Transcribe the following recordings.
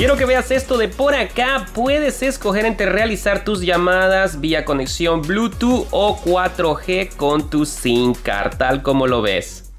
Quiero que veas esto de por acá. Puedes escoger entre realizar tus llamadas vía conexión Bluetooth o 4G con tu SIM card, tal como lo ves.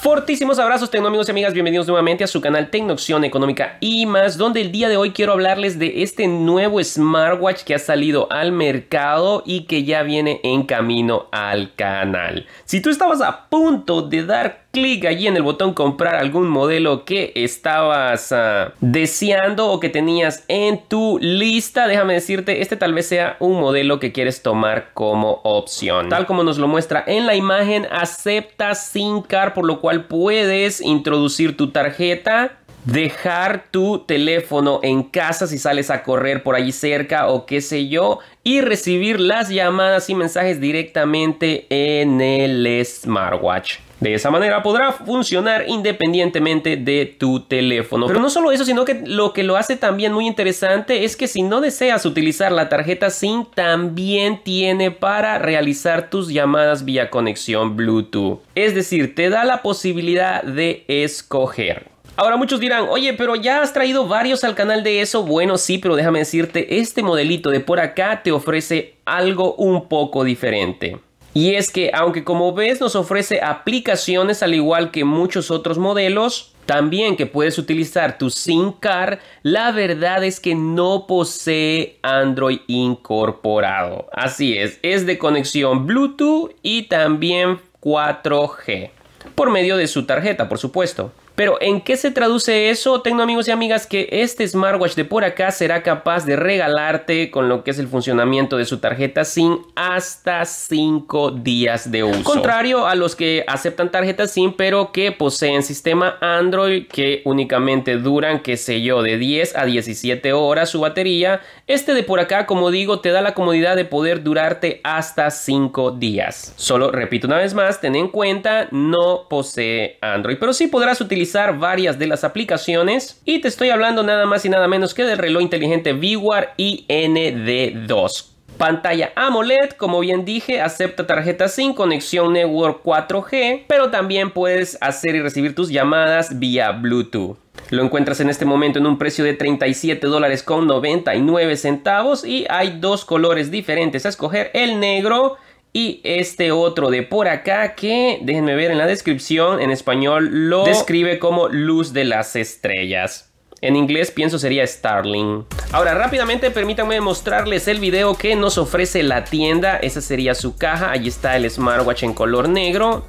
Fortísimos abrazos, amigos y amigas. Bienvenidos nuevamente a su canal Tecnocción Económica y más, donde el día de hoy quiero hablarles de este nuevo smartwatch que ha salido al mercado y que ya viene en camino al canal. Si tú estabas a punto de dar clic allí en el botón comprar algún modelo que estabas ah, deseando o que tenías en tu lista. Déjame decirte, este tal vez sea un modelo que quieres tomar como opción. Tal como nos lo muestra en la imagen, acepta sin car, por lo cual puedes introducir tu tarjeta dejar tu teléfono en casa si sales a correr por allí cerca o qué sé yo y recibir las llamadas y mensajes directamente en el smartwatch. De esa manera podrá funcionar independientemente de tu teléfono. Pero no solo eso, sino que lo que lo hace también muy interesante es que si no deseas utilizar la tarjeta SIM, también tiene para realizar tus llamadas vía conexión Bluetooth. Es decir, te da la posibilidad de escoger. Ahora muchos dirán, oye, pero ya has traído varios al canal de eso. Bueno, sí, pero déjame decirte, este modelito de por acá te ofrece algo un poco diferente. Y es que aunque como ves nos ofrece aplicaciones al igual que muchos otros modelos, también que puedes utilizar tu SIM card, la verdad es que no posee Android incorporado. Así es, es de conexión Bluetooth y también 4G, por medio de su tarjeta, por supuesto. Pero ¿en qué se traduce eso? Tengo amigos y amigas que este smartwatch de por acá será capaz de regalarte con lo que es el funcionamiento de su tarjeta SIM hasta 5 días de uso. Contrario a los que aceptan tarjetas SIM pero que poseen sistema Android que únicamente duran, qué sé yo, de 10 a 17 horas su batería, este de por acá, como digo, te da la comodidad de poder durarte hasta 5 días. Solo repito una vez más, ten en cuenta, no posee Android, pero sí podrás utilizar varias de las aplicaciones y te estoy hablando nada más y nada menos que del reloj inteligente VWAR IND2. Pantalla AMOLED, como bien dije, acepta tarjeta sin conexión Network 4G, pero también puedes hacer y recibir tus llamadas vía Bluetooth. Lo encuentras en este momento en un precio de 37 dólares con 99 centavos y hay dos colores diferentes a escoger, el negro y este otro de por acá que, déjenme ver en la descripción, en español lo describe como luz de las estrellas. En inglés pienso sería Starling. Ahora rápidamente permítanme mostrarles el video que nos ofrece la tienda. Esa sería su caja. Allí está el smartwatch en color negro.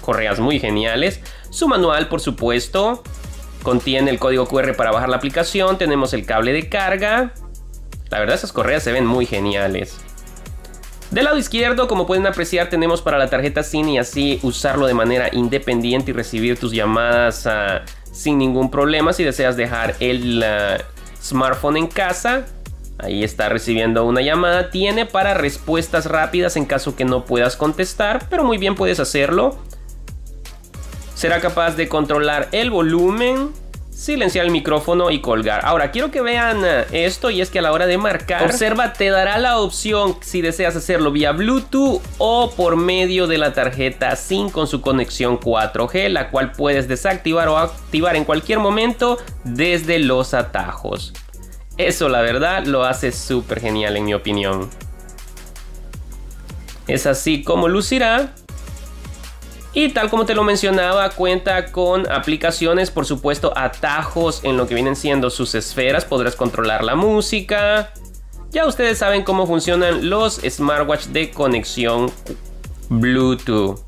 Correas muy geniales. Su manual por supuesto. Contiene el código QR para bajar la aplicación. Tenemos el cable de carga. La verdad esas correas se ven muy geniales. Del lado izquierdo, como pueden apreciar, tenemos para la tarjeta SIM y así usarlo de manera independiente y recibir tus llamadas ah, sin ningún problema. Si deseas dejar el ah, smartphone en casa, ahí está recibiendo una llamada. Tiene para respuestas rápidas en caso que no puedas contestar, pero muy bien puedes hacerlo. Será capaz de controlar el volumen, silenciar el micrófono y colgar. Ahora, quiero que vean eh, esto y es que a la hora de marcar, observa, te dará la opción si deseas hacerlo vía Bluetooth o por medio de la tarjeta SIM con su conexión 4G, la cual puedes desactivar o activar en cualquier momento desde los atajos. Eso la verdad lo hace súper genial en mi opinión. Es así como lucirá y tal como te lo mencionaba, cuenta con aplicaciones, por supuesto, atajos en lo que vienen siendo sus esferas. Podrás controlar la música. Ya ustedes saben cómo funcionan los smartwatch de conexión Bluetooth.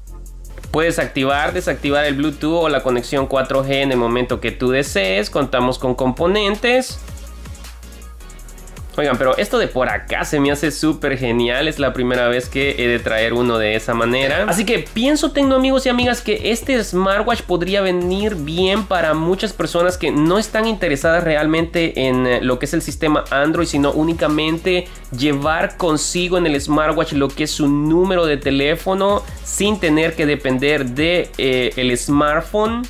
Puedes activar, desactivar el Bluetooth o la conexión 4G en el momento que tú desees. Contamos con componentes Oigan, pero esto de por acá se me hace súper genial. Es la primera vez que he de traer uno de esa manera. Así que pienso, tengo amigos y amigas, que este smartwatch podría venir bien para muchas personas que no están interesadas realmente en eh, lo que es el sistema Android, sino únicamente llevar consigo en el smartwatch lo que es su número de teléfono sin tener que depender de eh, el smartphone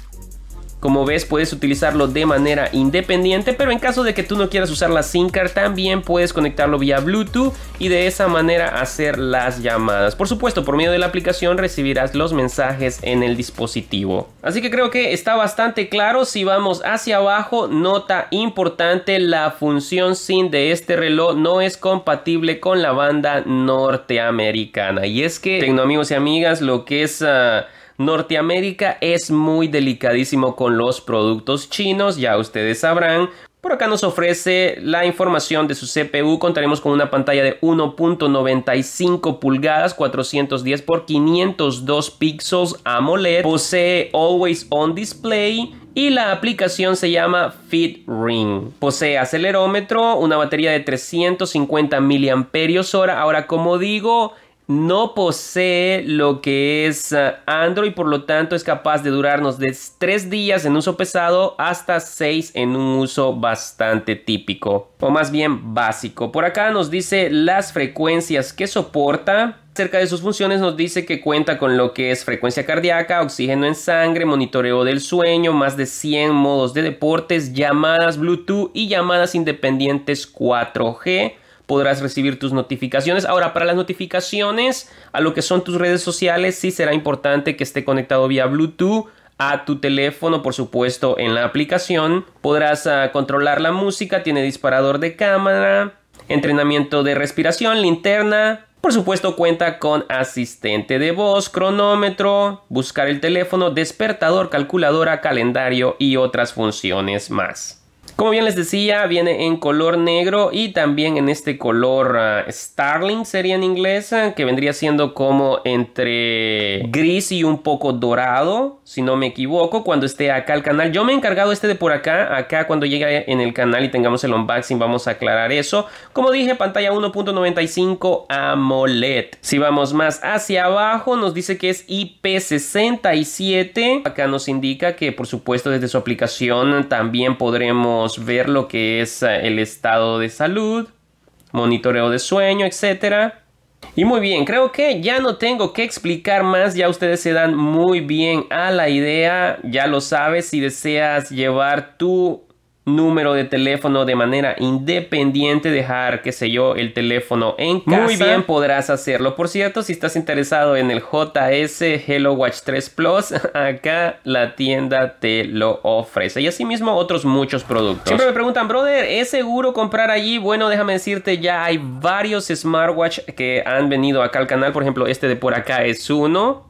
como ves, puedes utilizarlo de manera independiente, pero en caso de que tú no quieras usar la SIM card, también puedes conectarlo vía Bluetooth y de esa manera hacer las llamadas. Por supuesto, por medio de la aplicación recibirás los mensajes en el dispositivo. Así que creo que está bastante claro. Si vamos hacia abajo, nota importante, la función SIM de este reloj no es compatible con la banda norteamericana. Y es que, tengo amigos y amigas, lo que es... Ah, Norteamérica es muy delicadísimo con los productos chinos, ya ustedes sabrán. Por acá nos ofrece la información de su CPU. Contaremos con una pantalla de 1.95 pulgadas, 410 x 502 píxeles AMOLED. Posee Always On Display y la aplicación se llama Fit Ring. Posee acelerómetro, una batería de 350 mAh. Ahora, como digo, no posee lo que es eh, Android, por lo tanto es capaz de durarnos de 3 días en uso pesado hasta 6 en un uso bastante típico o más bien básico. Por acá nos dice las frecuencias que soporta. Cerca de sus funciones nos dice que cuenta con lo que es frecuencia cardíaca, oxígeno en sangre, monitoreo del sueño, más de 100 modos de deportes, llamadas Bluetooth y llamadas independientes 4G podrás recibir tus notificaciones. Ahora, para las notificaciones a lo que son tus redes sociales, sí será importante que esté conectado vía Bluetooth a tu teléfono, por supuesto, en la aplicación. Podrás ah, controlar la música, tiene disparador de cámara, entrenamiento de respiración, linterna. Por supuesto, cuenta con asistente de voz, cronómetro, buscar el teléfono, despertador, calculadora, calendario y otras funciones más. Como bien les decía, viene en color negro y también en este color ah, Starling sería en inglés, ah, que vendría siendo como entre gris y un poco dorado, si no me equivoco, cuando esté acá el canal. Yo me he encargado este de por acá, acá cuando llegue en el canal y tengamos el unboxing vamos a aclarar eso. Como dije, pantalla 1.95 AMOLED. Si vamos más hacia abajo, nos dice que es IP67. Acá nos indica que por supuesto desde su aplicación también podremos ver lo que es eh, el estado de salud, monitoreo de sueño, etcétera. Y muy bien, creo que ya no tengo que explicar más, ya ustedes se dan muy bien a la idea, ya lo sabes, si deseas llevar tu número de teléfono de manera independiente, dejar, qué sé yo, el teléfono en casa. Muy bien, podrás hacerlo. Por cierto, si estás interesado en el JS Hello Watch 3 Plus, acá la tienda te lo ofrece. Y asimismo otros muchos productos. Siempre me preguntan, brother, ¿es seguro comprar allí? Bueno, déjame decirte, ya hay varios smartwatch que han venido acá al canal. Por ejemplo, este de por acá es uno.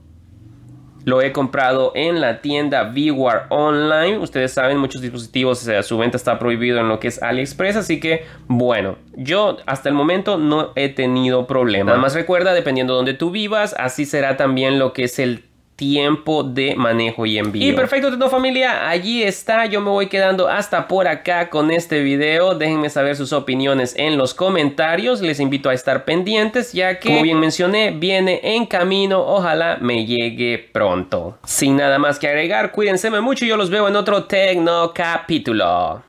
Lo he comprado en la tienda VWAR Online. Ustedes saben, muchos dispositivos, sea, su venta está prohibido en lo que es AliExpress. Así que, bueno, yo hasta el momento no he tenido problema. Nada más recuerda, dependiendo donde tú vivas, así será también lo que es el tiempo de manejo y envío. Y perfecto, Teto Familia, allí está. Yo me voy quedando hasta por acá con este video. Déjenme saber sus opiniones en los comentarios. Les invito a estar pendientes ya que, como bien mencioné, viene en camino. Ojalá me llegue pronto. Sin nada más que agregar, cuídense mucho. y Yo los veo en otro Tecno capítulo.